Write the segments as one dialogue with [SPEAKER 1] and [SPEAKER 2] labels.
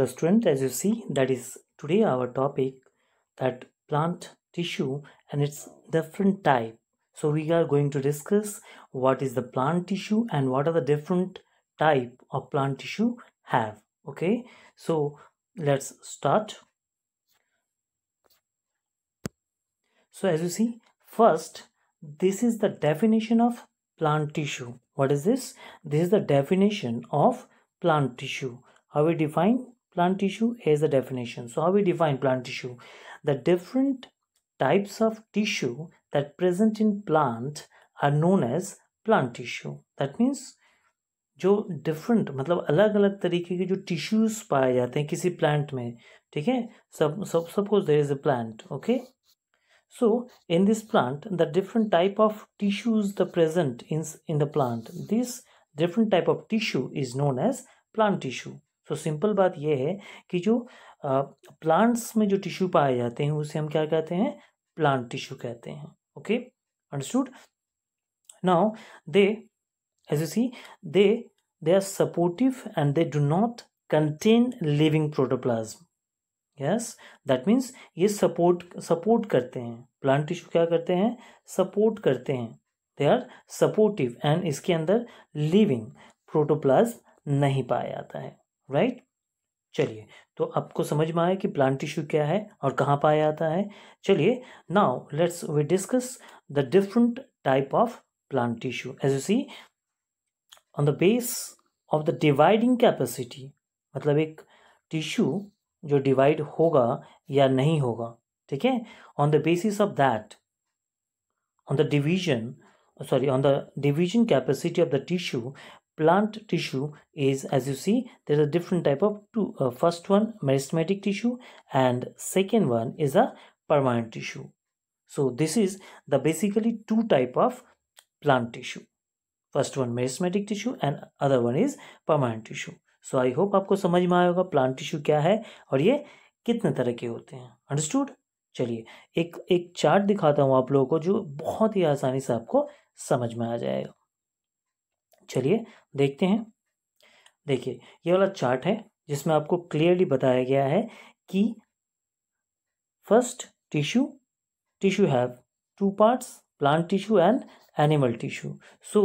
[SPEAKER 1] hello student as you see that is today our topic that plant tissue and its different type so we are going to discuss what is the plant tissue and what are the different type of plant tissue have okay so let's start so as you see first this is the definition of plant tissue what is this this is the definition of plant tissue how we define plant tissue here's the definition so how we define plant tissue the different types of tissue that present in plant are known as plant tissue that means जो different मतलब अलग अलग तरीके के जो tissues पाए जाते हैं किसी plant में ठीक है suppose there is a plant okay so in this plant the different type of tissues the present in in the plant this different type of tissue is known as plant tissue सो तो simple बात यह है कि जो plants में जो tissue पाए जाते हैं उसे हम क्या कहते हैं प्लांट टिश्यू कहते हैं okay understood now they as you see they they are supportive and they do not contain living protoplasm yes that means ये सपोर्ट सपोर्ट करते हैं प्लांट टिश्यू क्या करते हैं सपोर्ट करते हैं दे आर सपोर्टिव एंड इसके अंदर लिविंग प्रोटोप्लाज्म नहीं पाया जाता है राइट चलिए तो आपको समझ में आया कि प्लांट टिश्यू क्या है और कहाँ पाया जाता है चलिए now let's we discuss the different type of plant tissue as you see on the base of the dividing capacity मतलब एक टिश्यू जो डिवाइड होगा या नहीं होगा ठीक है on the basis of that on the division sorry on the division capacity of the tissue plant tissue is as you see there is a different type of two uh, first one meristematic tissue and second one is a permanent tissue so this is the basically two type of plant tissue first one meristematic tissue and other one is permanent tissue so i hope aapko samajh mein आया होगा plant tissue क्या है और ये कितने तरह के होते हैं अंडरस्टूड चलिए एक एक चार्ट दिखाता हूँ आप लोगों को जो बहुत ही आसानी से आपको समझ में आ जाएगा चलिए देखते हैं देखिए ये वाला चार्ट है जिसमें आपको क्लियरली बताया गया है कि first tissue tissue have two parts plant tissue and animal tissue so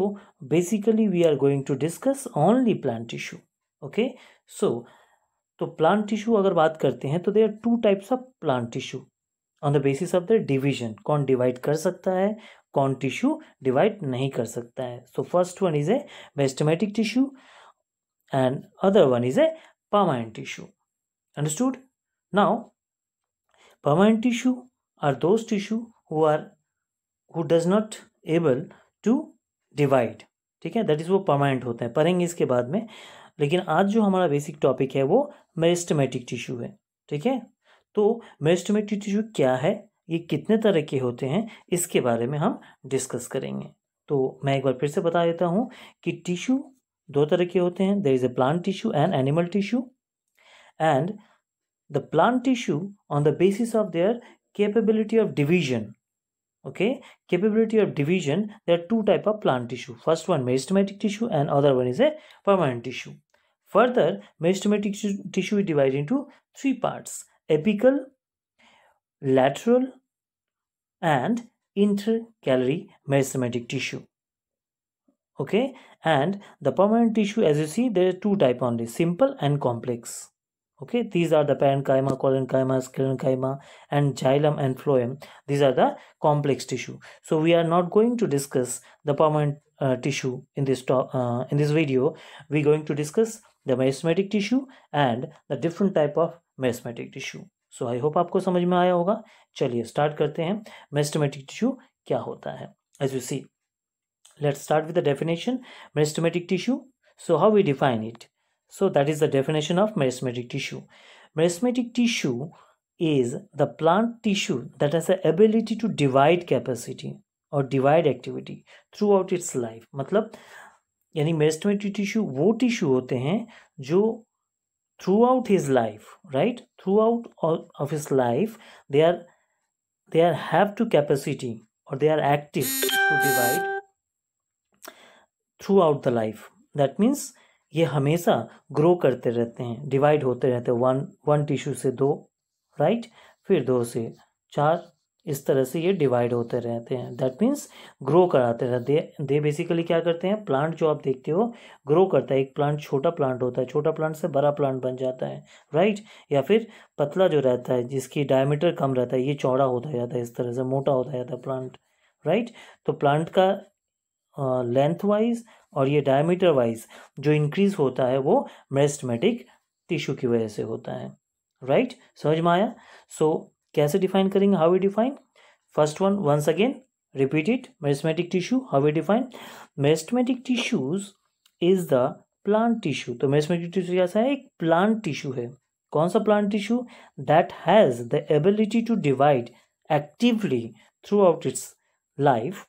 [SPEAKER 1] basically we are going to discuss only plant tissue okay so तो प्लांट टिश्यू अगर बात करते हैं तो they are two types of plant tissue on the basis of the division कौन divide कर सकता है कौन टिश्यू डिवाइड नहीं कर सकता है so first one is a meristematic tissue and other one is a permanent tissue understood now permanent tissue are those tissue who are who does not able to divide ठीक है that is वो permanent होते हैं पढ़ेंगे इसके बाद में लेकिन आज जो हमारा बेसिक टॉपिक है वो मेरिस्टमेटिक टिश्यू है ठीक है तो मेरिस्टमेटिक टिश्यू क्या है ये कितने तरह के होते हैं इसके बारे में हम डिस्कस करेंगे तो मैं एक बार फिर से बता देता हूँ कि टिश्यू दो तरह के होते हैं there is a plant tissue and animal tissue and the plant tissue on the basis of their capability of division okay capability of division they are two type of plant tissue first one meristematic tissue and other one is a permanent tissue further meristematic tissue is divide into three parts apical lateral and intercalary meristematic tissue okay and the permanent tissue as you see there are two type only simple and complex okay these are the parenchyma collenchyma sclerenchyma and xylem and phloem these are the complex tissue so we are not going to discuss the permanent uh, tissue in this talk, uh, in this video we're going to discuss the meristematic tissue and the different type of meristematic tissue so I hope आपको समझ में आया होगा चलिए start करते हैं मेस्टोमेटिक tissue क्या होता है as you see let start with the definition meristematic tissue so how we define it so that is the definition of meristematic tissue meristematic tissue is the plant tissue that has ability to divide capacity और divide activity throughout its life मतलब यानी मेस्टोमेटिक tissue वो tissue होते हैं जो throughout his life right throughout all of his life they are they are have to capacity or they are active to divide throughout the life that means ये हमेशा grow करते रहते हैं डिवाइड होते रहते हैं वन वन टिश्यू से दो राइट right? फिर दो से चार इस तरह से ये डिवाइड होते रहते हैं दैट मीन्स ग्रो कराते रहते हैं दे बेसिकली क्या करते हैं प्लांट जो आप देखते हो ग्रो करता है एक प्लांट छोटा प्लांट होता है छोटा प्लांट से बड़ा प्लांट बन जाता है राइट या फिर पतला जो रहता है जिसकी डायमीटर कम रहता है ये चौड़ा होता जाता है इस तरह से मोटा होता जाता है प्लांट राइट तो प्लांट का लेंथ uh, वाइज और ये डायमीटर वाइज जो इंक्रीज होता है वो मेस्टमेटिक टिश्यू की वजह से होता है राइट समझ में आया सो कैसे डिफाइन करेंगे how we define first one once again repeated meristematic tissue how we define meristematic tissues is the plant tissue तो मेस्टमेटिक टिश्यू कैसा है एक प्लांट टिश्यू है कौन सा plant tissue that has the ability to divide actively throughout its life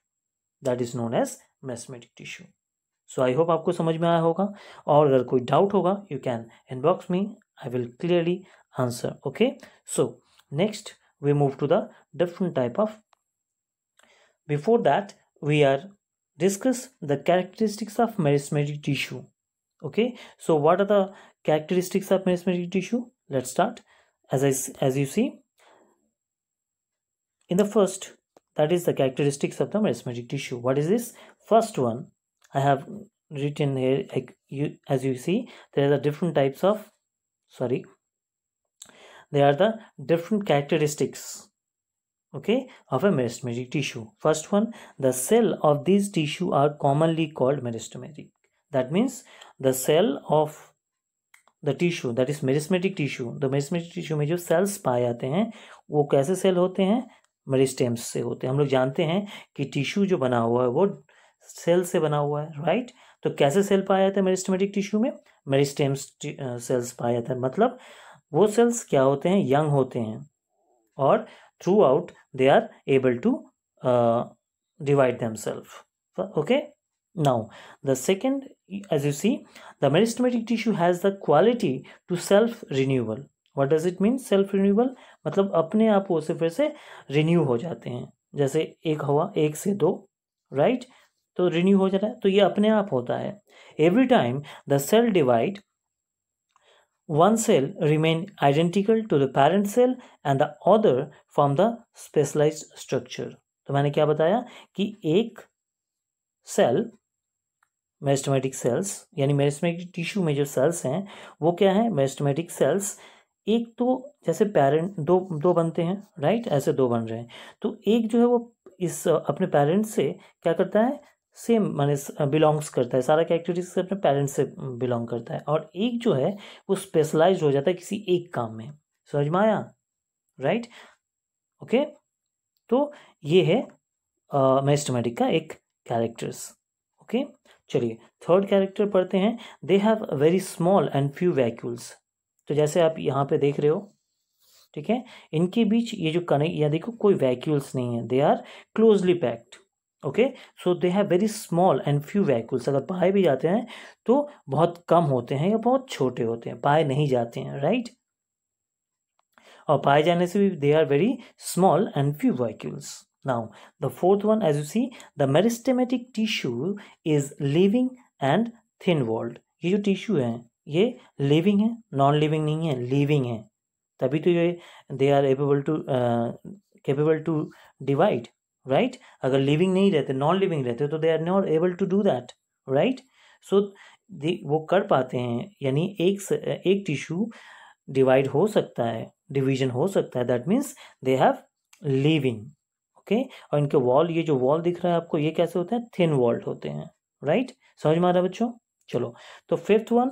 [SPEAKER 1] that is known as meristematic tissue so I hope आपको समझ में आया होगा और अगर कोई डाउट होगा you can inbox me I will clearly answer okay so next we move to the different type of before that we are discuss the characteristics of meristematic tissue okay so what are the characteristics of meristematic tissue let's start as I, as you see in the first that is the characteristics of the meristematic tissue what is this first one i have written here like you as you see there are different types of sorry they are the different characteristics okay of a meristematic tissue first one the cell of these tissue are commonly called meristematic that means the cell of the tissue that is meristematic tissue the meristematic tissue mein jo cells paaye jaate hain wo kaise cell hote hain meristems se hote hain hum log jante hain ki tissue jo bana hua hai wo cell se bana hua hai right to kaise cell paaye jaate hain meristematic tissue mein meristems cells paaye jaate hain matlab वो cells क्या होते हैं young होते हैं और throughout they are able to divide themselves okay now the second as you see the meristematic tissue has the quality to self renewal what does it mean self renewal मतलब अपने आप वो से फिर से renew हो जाते हैं जैसे एक हवा एक से दो राइट right? तो रिन्यू हो जाता है तो ये अपने आप होता है every time the cell divide one cell remain identical to the parent cell and the other form the specialized structure तो मैंने क्या बताया कि एक सेल मेस्टमेटिक सेल्स यानी मेरिस्टमेटिक टिश्यू में जो सेल्स हैं वो क्या है मेस्टमेटिक सेल्स एक तो जैसे पेरेंट दो दो बनते हैं राइट ऐसे दो बन रहे हैं तो एक जो है वो इस अपने पेरेंट्स से क्या करता है सेम माने बिलोंग्स करता है सारा कैरेक्टरिस्टिक्स अपने पेरेंट्स से बिलोंग करता है और एक जो है वो स्पेशलाइज हो जाता है किसी एक काम में समझ में आया राइट ओके तो ये है मैस्टमेटिक का एक कैरेक्टर्स ओके चलिए थर्ड कैरेक्टर पढ़ते हैं they have very small and few vacuoles तो जैसे आप यहाँ पे देख रहे हो ठीक है इनके बीच ये जो कनेक्ट या देखो कोई वैक्यूल्स नहीं है they are closely packed okay so they have very small and few vacuoles अगर पाए भी जाते हैं तो बहुत कम होते हैं या बहुत छोटे होते हैं पाए नहीं जाते हैं राइट और पाए जाने से भी they are very small and few vacuoles now the fourth one as you see the meristematic tissue is living and thin walled ये जो टिश्यू है ये लिविंग है नॉन लिविंग नहीं है लिविंग है तभी तो ये they are able to capable to divide right अगर लिविंग नहीं रहते नॉन लिविंग रहते तो they are not able to do that right so वो कर पाते हैं यानी एक एक टिश्यू डिवाइड हो सकता है डिवीजन हो सकता है that means they have living okay और इनके वॉल ये जो वॉल दिख रहा है आपको ये कैसे होते हैं थिन वॉल्ड होते हैं राइट right? समझ में आ रहा है बच्चों चलो तो fifth one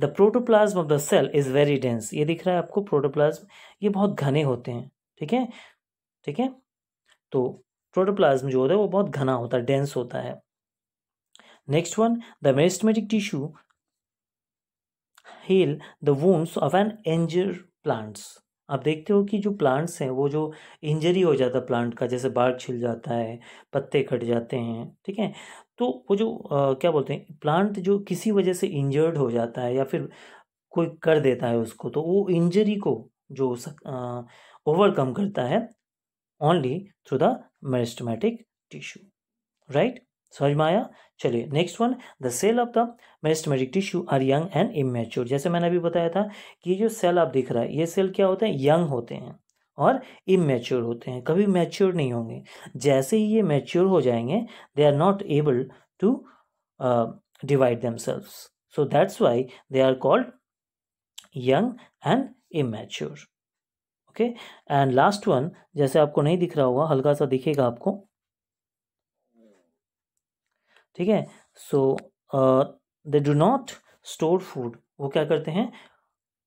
[SPEAKER 1] the protoplasm of the cell is very dense ये दिख रहा है आपको प्रोटोप्लाज्म ये बहुत घने होते हैं ठीक है ठीक है तो प्रोटोप्लाज्म जो होता है वो बहुत घना होता है डेंस होता है next one the meristematic tissue heal the wounds of an injured plants आप देखते हो कि जो प्लांट्स हैं वो जो इंजरी हो जाता है प्लांट का जैसे बार्क छिल जाता है पत्ते कट जाते हैं ठीक है तो वो जो आ, क्या बोलते हैं प्लांट जो किसी वजह से इंजर्ड हो जाता है या फिर कोई कर देता है उसको तो वो इंजरी को जो ओवरकम करता है only through the meristematic tissue right समझ चलिए next one the cell of the meristematic tissue are young and immature जैसे मैंने अभी बताया था कि ये जो सेल आप दिख रहा है ये सेल क्या होते हैं यंग होते हैं और इमेच्योर होते हैं कभी मैच्योर नहीं होंगे जैसे ही ये मैच्योर हो जाएंगे they are not able to divide themselves so that's why they are called young and immature okay and last one जैसे आपको नहीं दिख रहा होगा हल्का सा दिखेगा आपको ठीक है so they do not store food वो क्या करते हैं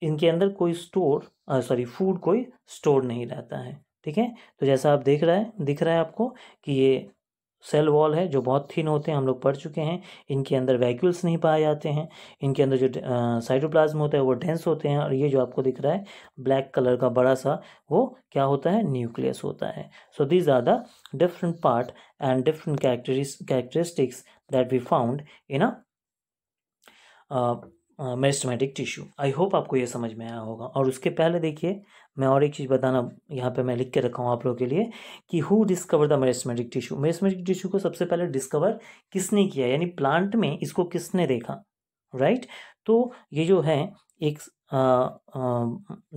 [SPEAKER 1] इनके अंदर कोई स्टोर सॉरी फूड कोई स्टोर नहीं रहता है ठीक है तो जैसा आप देख रहा है दिख रहा है आपको कि ये सेल वॉल है जो बहुत थीन होते हैं हम लोग पढ़ चुके हैं इनके अंदर वैक्यूल्स नहीं पाए जाते हैं इनके अंदर जो साइटोप्लाज्म होता है वो डेंस होते हैं और ये जो आपको दिख रहा है ब्लैक कलर का बड़ा सा वो क्या होता है न्यूक्लियस होता है so these are the different part and different characteristics that we found in a meristematic tissue I hope आपको ये समझ में आया होगा और उसके पहले देखिए मैं और एक चीज़ बताना यहाँ पे मैं लिख के रखा हूँ आप लोगों के लिए कि who discover the meristematic tissue meristematic tissue को सबसे पहले डिस्कवर किसने किया यानी प्लांट में इसको किसने देखा राइट तो ये जो है एक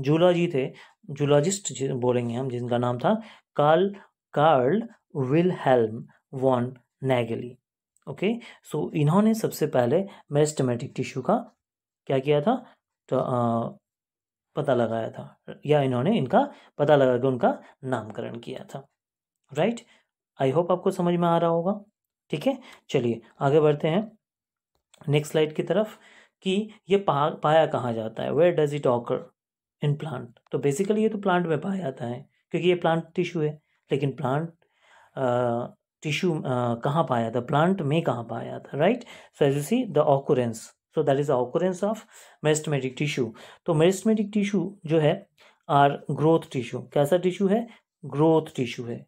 [SPEAKER 1] जूलॉजी थे जूलॉजिस्ट बोलेंगे हम जिनका नाम था Karl Karl Wilhelm von Nageli okay so इन्होंने सबसे पहले मेरेस्टमेटिक टिश्यू का क्या किया था तो, पता लगाया था या इन्होंने इनका पता लगा के उनका नामकरण किया था राइट आई होप आपको समझ में आ रहा होगा ठीक है चलिए आगे बढ़ते हैं नेक्स्ट स्लाइड की तरफ कि ये पा, पाया कहाँ जाता है where does it occur in plant तो बेसिकली ये तो प्लांट में पाया जाता है क्योंकि ये प्लांट टिश्यू है लेकिन प्लांट टिश्यू कहाँ पाया था प्लांट में कहाँ पाया था right so as you see the occurrence so that is the of meristematic tissue तो मेरिस्टमेटिक टिश्यू जो है आर ग्रोथ टिश्यू कैसा टिश्यू है ग्रोथ टिश्यू है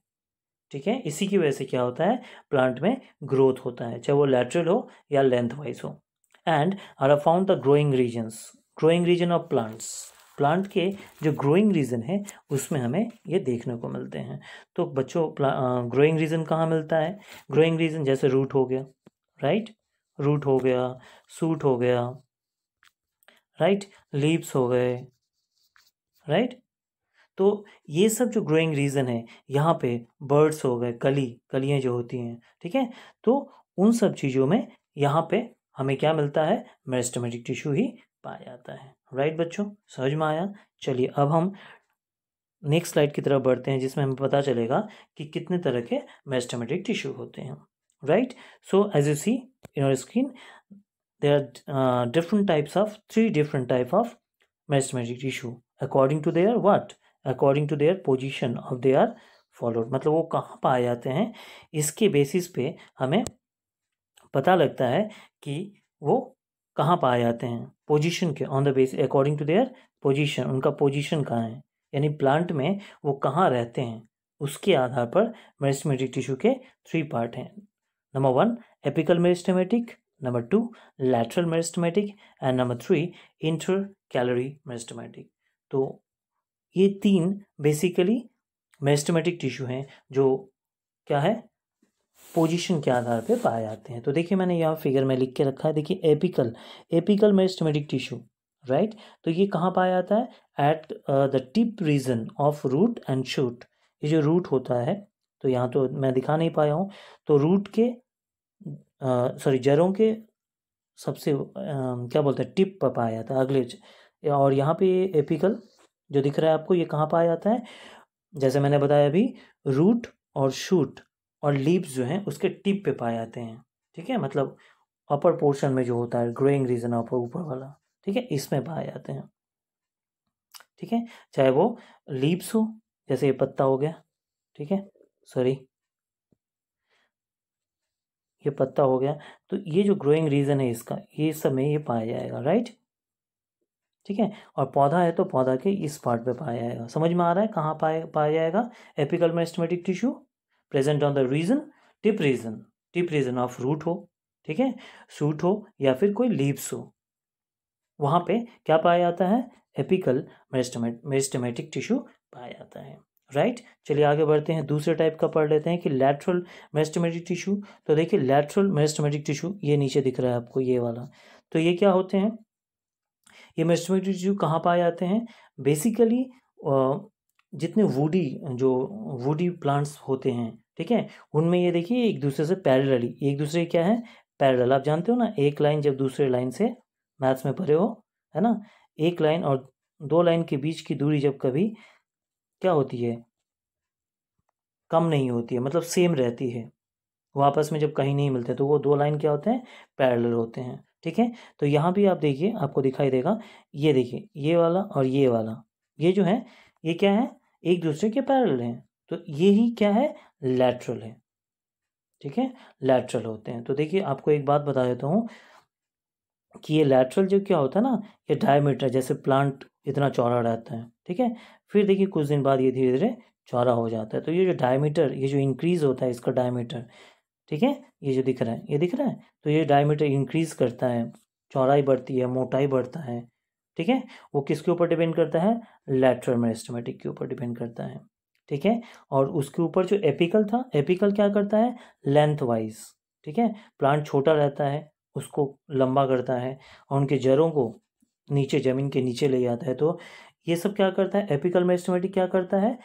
[SPEAKER 1] ठीक है इसी की वजह से क्या होता है प्लांट में ग्रोथ होता है चाहे वो लेटरल हो या लेंथ वाइज हो and are found the growing regions growing region of plants plant के जो ग्रोइंग रीजन है उसमें हमें ये देखने को मिलते हैं तो बच्चों ग्रोइंग रीजन कहाँ मिलता है ग्रोइंग रीजन जैसे रूट हो गया राइट रूट हो गया सूट हो गया राइट लीप्स हो गए राइट तो ये सब जो ग्रोइंग रीज़न है यहाँ पे बर्ड्स हो गए कली कलियाँ जो होती हैं ठीक है तो उन सब चीज़ों में यहाँ पे हमें क्या मिलता है मेरिस्टमेटिक टिश्यू ही पाया जाता है राइट बच्चों समझ में आया चलिए अब हम नेक्स्ट स्लाइड की तरफ बढ़ते हैं जिसमें हमें पता चलेगा कि कितने तरह के मेरिस्टमेटिक टिश्यू होते हैं right so as you see in your screen there are uh, different types of three different type of meristematic tissue according to their what according to their position of their followed मतलब वो कहाँ पर आ जाते हैं इसके basis पे हमें पता लगता है कि वो कहाँ पर आ जाते हैं पोजीशन के on the base according to their position उनका पोजीशन कहाँ है यानी प्लांट में वो कहाँ रहते हैं उसके आधार पर मेरिस्मेटिक टिश्यू के थ्री पार्ट हैं number one apical meristematic number two lateral meristematic and number three intercalary meristematic तो ये तीन बेसिकली मेरिस्टमेटिक टिश्यू हैं जो क्या है पोजीशन के आधार पे पाए जाते हैं तो देखिए मैंने यहाँ फिगर में लिख के रखा है देखिए apical apical meristematic tissue right तो ये कहाँ पाया जाता है at the tip region of root and shoot ये जो रूट होता है तो यहाँ तो मैं दिखा नहीं पाया हूँ तो रूट के सॉरी जड़ों के सबसे आ, क्या बोलते हैं टिप पर पाया जाता है अगले और यहाँ पे एपिकल जो दिख रहा है आपको ये कहाँ पाया जाता है जैसे मैंने बताया अभी रूट और शूट और लीव्स जो हैं उसके टिप पे पाए जाते हैं ठीक है मतलब अपर पोर्शन में जो होता है ग्रोइंग रीजन ऊपर ऊपर वाला ठीक है इसमें पाए जाते हैं ठीक है चाहे वो लीव्स हो जैसे ये पत्ता हो गया ठीक है सॉरी ये पत्ता हो गया तो ये जो ग्रोइंग रीज़न है इसका ये समय ये पाया जाएगा राइट ठीक है और पौधा है तो पौधा के इस पार्ट पे पाया जाएगा समझ में आ रहा है कहाँ पाया पाया जाएगा apical meristematic tissue present on the region tip region tip region of root हो ठीक है सूट हो या फिर कोई लीव्स हो वहाँ पे क्या पाया जाता है एपिकल मेस्टमेटिक टिश्यू पाया जाता है राइट चलिए आगे बढ़ते हैं दूसरे टाइप का पढ़ लेते हैं कि लैटरल मेस्टोमेटिक टिश्यू तो देखिए लैटरल मेस्टोमेटिक टिश्यू ये नीचे दिख रहा है आपको ये वाला तो ये क्या होते हैं ये मेस्टोमेटिक टिश्यू कहाँ पाए जाते हैं बेसिकली जितने वुडी जो वुडी प्लांट्स होते हैं ठीक है उनमें ये देखिए एक दूसरे से पैरलली एक दूसरे क्या है पैरल आप जानते हो ना एक लाइन जब दूसरे लाइन से मैथ्स में भरे हो है ना एक लाइन और दो लाइन के बीच की दूरी जब कभी क्या होती है कम नहीं होती है मतलब सेम रहती है वो आपस में जब कहीं नहीं मिलते तो वो दो लाइन क्या होते हैं पैरेलल होते हैं ठीक है तो यहाँ भी आप देखिए आपको दिखाई देगा ये देखिए ये वाला और ये वाला ये जो है ये क्या है एक दूसरे के पैरेलल हैं तो ये ही क्या है लैटरल है ठीक है लैटरल होते हैं तो देखिए आपको एक बात बता देता हूँ कि ये लैटरल जो क्या होता है ना ये डायमीटर जैसे प्लांट इतना चौड़ा रहता है ठीक है फिर देखिए कुछ दिन बाद ये धीरे धीरे चौड़ा हो जाता है तो ये जो डायमीटर ये जो इंक्रीज़ होता है इसका डायमीटर ठीक है ये जो दिख रहा है ये दिख रहा है तो ये डायमीटर इंक्रीज़ करता है चौड़ाई बढ़ती है मोटाई बढ़ता है ठीक है वो किसके ऊपर डिपेंड करता है लेटरल मेरिस्टमेटिक के ऊपर डिपेंड करता है ठीक है और उसके ऊपर जो एपिकल था एपिकल क्या करता है लेंथ वाइज ठीक है प्लांट छोटा रहता है उसको लंबा करता है और उनके जड़ों को नीचे ज़मीन के नीचे ले जाता है तो ये सब क्या करता है एपिकल मेस्टोमेटिक क्या करता है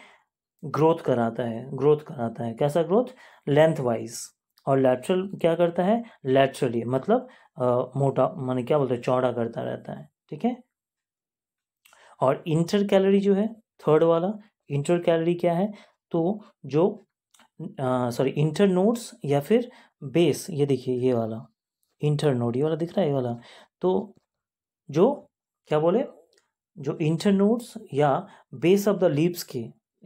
[SPEAKER 1] ग्रोथ कराता है ग्रोथ कराता है कैसा ग्रोथ लेंथ वाइज और लैटरल क्या करता है लैटरली मतलब आ, मोटा माने क्या बोलते हैं चौड़ा करता रहता है ठीक है और इंटर कैलरी जो है थर्ड वाला इंटर कैलरी क्या है तो जो सॉरी इंटर नोट्स या फिर बेस ये देखिए ये वाला इंटर नोड ये वाला दिख रहा है ये वाला तो जो क्या बोले जो इंटर नोड्स या बेस ऑफ द लीव्स के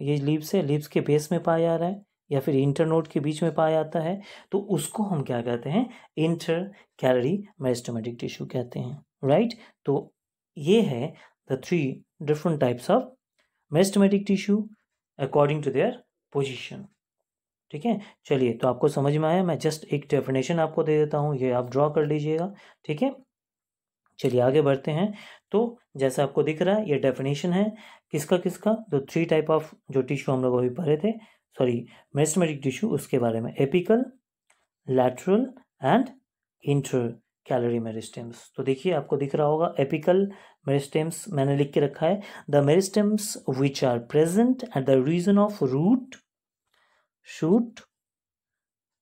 [SPEAKER 1] ये लिप्स है लीव्स के बेस में पाया जा रहा है या फिर इंटर नोड के बीच में पाया जाता है तो उसको हम क्या कहते हैं इंटर कैलरी मैस्टोमेटिक टिश्यू कहते हैं राइट तो ये है the three different types of meristematic tissue according to their position ठीक है चलिए तो आपको समझ में आया मैं जस्ट एक डेफिनेशन आपको दे देता हूँ ये आप ड्रॉ कर लीजिएगा ठीक है चलिए आगे बढ़ते हैं तो जैसा आपको दिख रहा है ये डेफिनेशन है किसका किसका तो जो थ्री टाइप ऑफ जो टिश्यू हम लोग अभी पढ़े थे सॉरी मेस्टमेटिक टिश्यू उसके बारे में apical lateral and intercalary meristems तो देखिए आपको दिख रहा होगा एपिकल मेरिस्टेम्स मैंने लिख के रखा है the meristems which are present at the region of root shoot,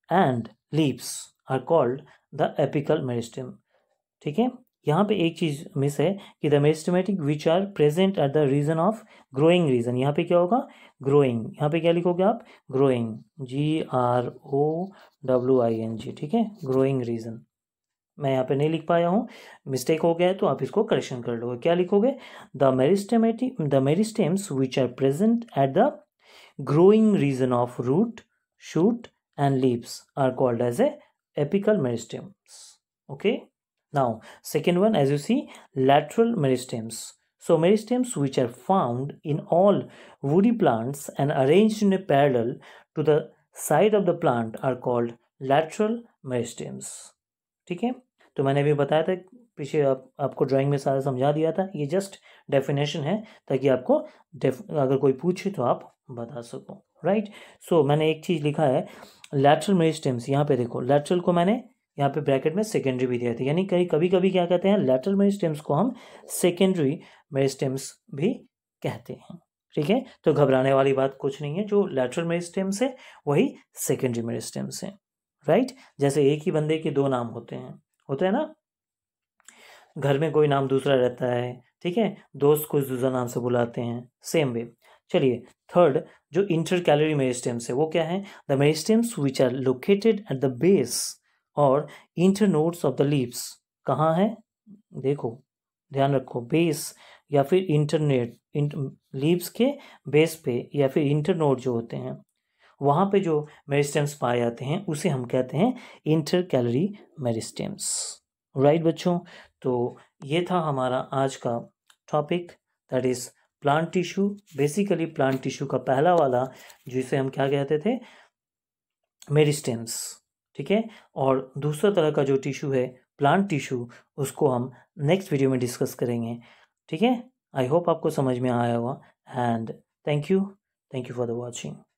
[SPEAKER 1] and leaves are called the apical meristem. ठीक है यहाँ पे एक चीज मिस है कि the meristematic which are present at the region of growing region यहाँ पे क्या होगा ग्रोइंग यहाँ पे क्या लिखोगे आप growing G R O W I N G ठीक है ग्रोइंग रीजन मैं यहाँ पे नहीं लिख पाया हूँ मिस्टेक हो गया है तो आप इसको करेक्शन कर लोगे क्या लिखोगे the meristematic the meristems which are present at the growing region of root, shoot and leaves are called as a apical meristems. Okay. Now, second one as you see lateral meristems. So meristems which are found in all woody plants and arranged in a parallel to the side of the plant are called lateral meristems. ठीक है तो मैंने भी बताया था पीछे आप आपको ड्राइंग में सारा समझा दिया था ये जस्ट डेफिनेशन है ताकि आपको अगर कोई पूछे तो आप बता सकूँ राइट सो मैंने एक चीज़ लिखा है लैटरल मेरिस्टेम्स यहाँ पे देखो लैटरल को मैंने यहाँ पे ब्रैकेट में सेकेंडरी भी दिया था यानी कहीं कभी कभी क्या कहते हैं लैटरल मेरिस्टेम्स को हम सेकेंडरी मेरिस्टेम्स भी कहते हैं ठीक है तो घबराने वाली बात कुछ नहीं है जो लैटरल मेरिस्टेम्स है वही सेकेंडरी मेरिस्टेम्स है राइट जैसे एक ही बंदे के दो नाम होते हैं होते हैं ना घर में कोई नाम दूसरा रहता है ठीक है दोस्त को दूसरा नाम से बुलाते हैं सेम वे चलिए थर्ड जो इंटर कैलोरी मेरिस्टेम्स है वो क्या है the meristems which are located at the base और internodes of the leaves कहाँ है देखो ध्यान रखो बेस या फिर इंटरनेट लीव्स के बेस पे या फिर नोड जो होते हैं वहाँ पे जो मेरिस्टेम्स पाए जाते हैं उसे हम कहते हैं इंटर कैलोरी मेरिस्टेम्स राइट बच्चों तो ये था हमारा आज का topic that is plant tissue basically plant tissue का पहला वाला जिसे हम क्या कहते थे मेरिस्टेम्स ठीक है और दूसरा तरह का जो टिश्यू है प्लांट टिश्यू उसको हम नेक्स्ट वीडियो में डिस्कस करेंगे ठीक है आई होप आपको समझ में आया हुआ and thank you thank you for the watching